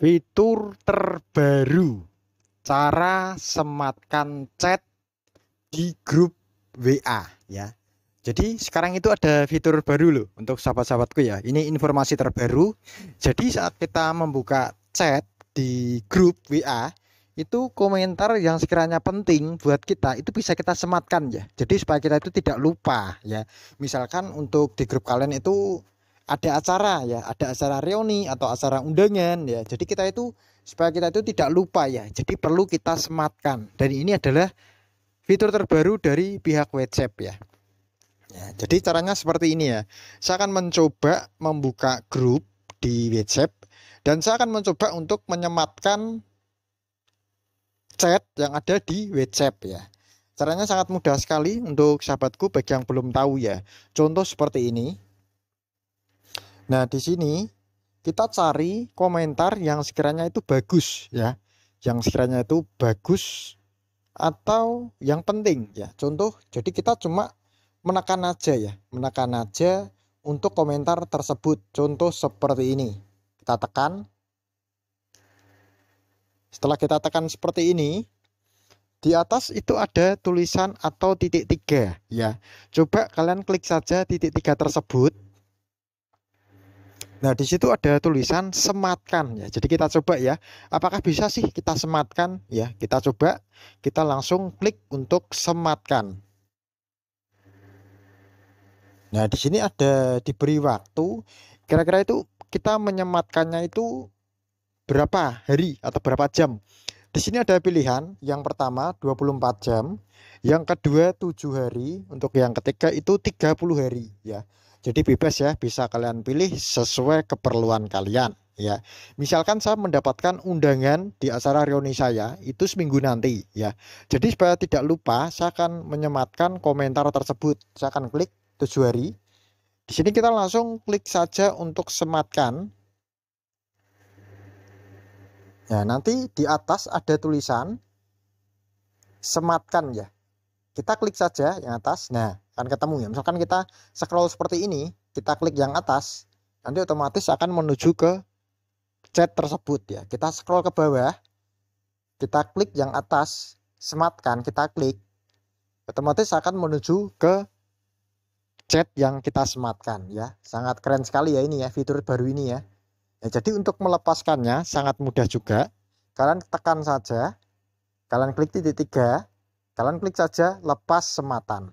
fitur terbaru cara sematkan chat di grup WA ya. Jadi sekarang itu ada fitur baru loh untuk sahabat-sahabatku ya. Ini informasi terbaru. Jadi saat kita membuka chat di grup WA itu komentar yang sekiranya penting buat kita itu bisa kita sematkan ya. Jadi supaya kita itu tidak lupa ya. Misalkan untuk di grup kalian itu ada acara ya, ada acara reuni atau acara undangan ya. Jadi kita itu supaya kita itu tidak lupa ya. Jadi perlu kita sematkan. Dan ini adalah fitur terbaru dari pihak WhatsApp ya. ya jadi caranya seperti ini ya. Saya akan mencoba membuka grup di WhatsApp dan saya akan mencoba untuk menyematkan chat yang ada di WhatsApp ya. Caranya sangat mudah sekali untuk sahabatku bagi yang belum tahu ya. Contoh seperti ini. Nah, di sini kita cari komentar yang sekiranya itu bagus ya. Yang sekiranya itu bagus atau yang penting ya. Contoh, jadi kita cuma menekan aja ya, menekan aja untuk komentar tersebut. Contoh seperti ini. Kita tekan. Setelah kita tekan seperti ini, di atas itu ada tulisan atau titik tiga ya coba kalian klik saja titik tiga tersebut Nah, di situ ada tulisan sematkan ya. Jadi kita coba ya, apakah bisa sih kita sematkan ya? Kita coba, kita langsung klik untuk sematkan. Nah, di sini ada diberi waktu. Kira-kira itu kita menyematkannya itu berapa hari atau berapa jam. Di sini ada pilihan, yang pertama 24 jam, yang kedua 7 hari, untuk yang ketiga itu 30 hari ya. Jadi bebas ya, bisa kalian pilih sesuai keperluan kalian ya. Misalkan saya mendapatkan undangan di acara reuni saya itu seminggu nanti ya. Jadi supaya tidak lupa saya akan menyematkan komentar tersebut. Saya akan klik tujuh hari. Di sini kita langsung klik saja untuk sematkan. Ya, nanti di atas ada tulisan sematkan ya. Kita klik saja yang atas. Nah, akan ketemu ya misalkan kita scroll seperti ini kita klik yang atas nanti otomatis akan menuju ke chat tersebut ya kita scroll ke bawah kita klik yang atas sematkan kita klik otomatis akan menuju ke chat yang kita sematkan ya sangat keren sekali ya ini ya fitur baru ini ya, ya jadi untuk melepaskannya sangat mudah juga kalian tekan saja kalian klik titik tiga kalian klik saja lepas sematan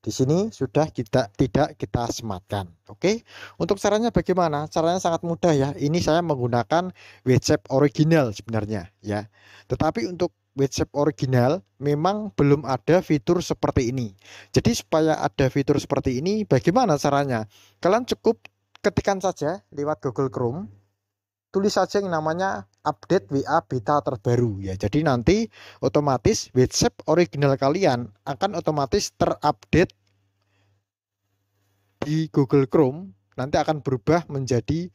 di sini sudah kita tidak kita sematkan. Oke. Untuk caranya bagaimana? Caranya sangat mudah ya. Ini saya menggunakan WhatsApp original sebenarnya ya. Tetapi untuk WhatsApp original memang belum ada fitur seperti ini. Jadi supaya ada fitur seperti ini bagaimana caranya? Kalian cukup ketikkan saja lewat Google Chrome. Tulis saja yang namanya update WA beta terbaru ya. Jadi nanti otomatis WhatsApp original kalian akan otomatis terupdate di Google Chrome nanti akan berubah menjadi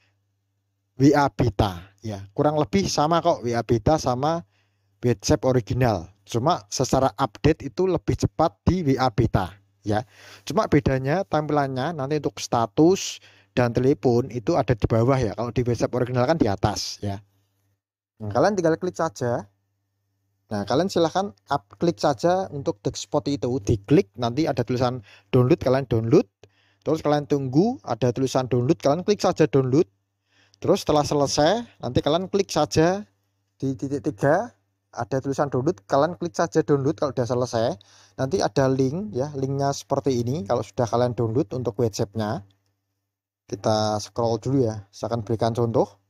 WA beta ya. Kurang lebih sama kok WA beta sama WhatsApp original. Cuma secara update itu lebih cepat di WA beta ya. Cuma bedanya tampilannya nanti untuk status dan telepon itu ada di bawah ya. Kalau di WhatsApp original kan di atas ya. Hmm. kalian tinggal klik saja. Nah, kalian silahkan up, klik saja untuk spot itu. Diklik, nanti ada tulisan download, kalian download. Terus kalian tunggu, ada tulisan download, kalian klik saja download. Terus setelah selesai, nanti kalian klik saja di titik tiga, ada tulisan download, kalian klik saja download kalau sudah selesai. Nanti ada link, ya linknya seperti ini, kalau sudah kalian download untuk websitenya. Kita scroll dulu ya, saya akan berikan contoh.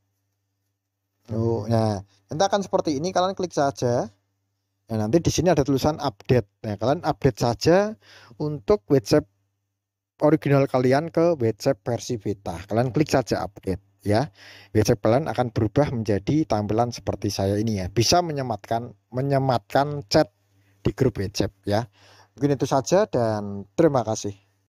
Tuh, nah, nanti akan seperti ini kalian klik saja. Nah, nanti di sini ada tulisan update. Nah, kalian update saja untuk WhatsApp original kalian ke WhatsApp versi beta. Kalian klik saja update ya. WhatsApp kalian akan berubah menjadi tampilan seperti saya ini ya. Bisa menyematkan menyematkan chat di grup WhatsApp ya. Mungkin itu saja dan terima kasih.